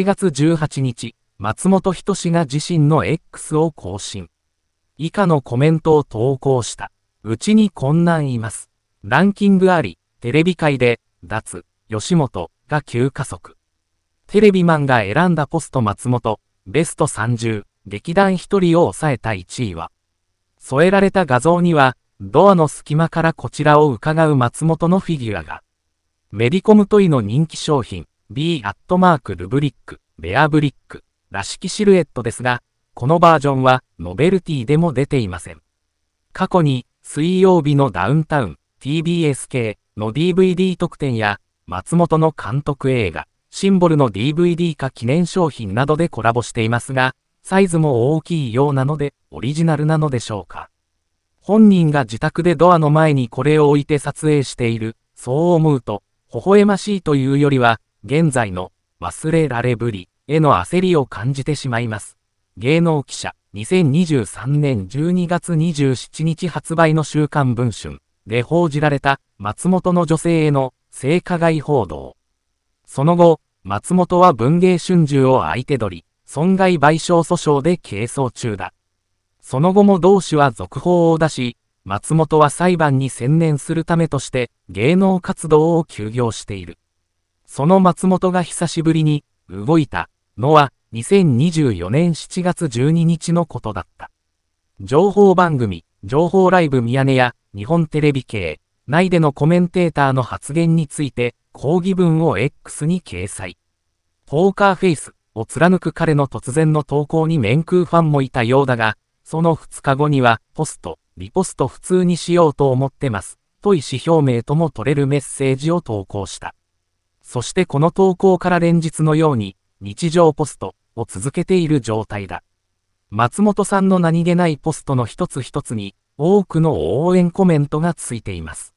7月18日、松本人志が自身の X を更新。以下のコメントを投稿した。うちにこんなんいます。ランキングあり、テレビ界で、脱、吉本が急加速。テレビマンが選んだポスト松本、ベスト30、劇団一人を抑えた1位は、添えられた画像には、ドアの隙間からこちらを伺う松本のフィギュアが、メディコムトイの人気商品、b アットマークルブリック、ベアブリックらしきシルエットですが、このバージョンはノベルティでも出ていません。過去に水曜日のダウンタウン TBS 系の DVD 特典や松本の監督映画シンボルの DVD 化記念商品などでコラボしていますが、サイズも大きいようなのでオリジナルなのでしょうか。本人が自宅でドアの前にこれを置いて撮影している、そう思うと、微笑ましいというよりは、現在の忘れられぶりへの焦りを感じてしまいます。芸能記者、2023年12月27日発売の週刊文春で報じられた松本の女性への性加害報道。その後、松本は文芸春秋を相手取り、損害賠償訴訟で係争中だ。その後も同氏は続報を出し、松本は裁判に専念するためとして芸能活動を休業している。その松本が久しぶりに動いたのは2024年7月12日のことだった。情報番組、情報ライブミヤネや日本テレビ系内でのコメンテーターの発言について抗議文を X に掲載。ポーカーフェイスを貫く彼の突然の投稿に面空ファンもいたようだが、その2日後にはポスト、リポスト普通にしようと思ってます、と意思表明とも取れるメッセージを投稿した。そしてこの投稿から連日のように、日常ポストを続けている状態だ。松本さんの何気ないポストの一つ一つに、多くの応援コメントがついています。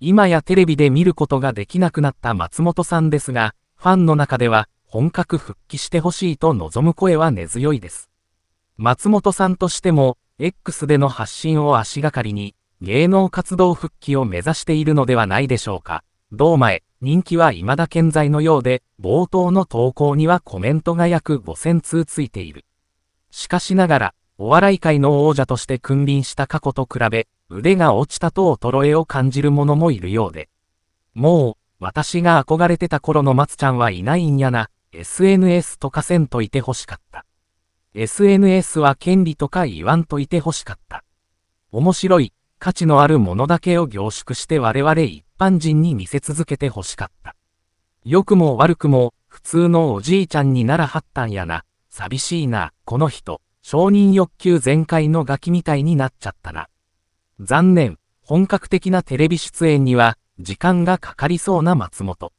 今やテレビで見ることができなくなった松本さんですが、ファンの中では、本格復帰してほしいと望む声は根強いです。松本さんとしても、X での発信を足がかりに、芸能活動復帰を目指しているのではないでしょうか。堂前、人気は未だ健在のようで、冒頭の投稿にはコメントが約5000通ついている。しかしながら、お笑い界の王者として君臨した過去と比べ、腕が落ちたと衰えを感じる者もいるようで。もう、私が憧れてた頃の松ちゃんはいないんやな、SNS とかせんといてほしかった。SNS は権利とか言わんといてほしかった。面白い、価値のあるものだけを凝縮して我々一般人に見せ続けて欲しかった。良くも悪くも、普通のおじいちゃんにならはったんやな、寂しいな、この人、承認欲求全開のガキみたいになっちゃったな。残念、本格的なテレビ出演には、時間がかかりそうな松本。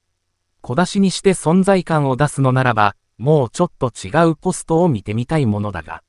小出しにして存在感を出すのならば、もうちょっと違うポストを見てみたいものだが。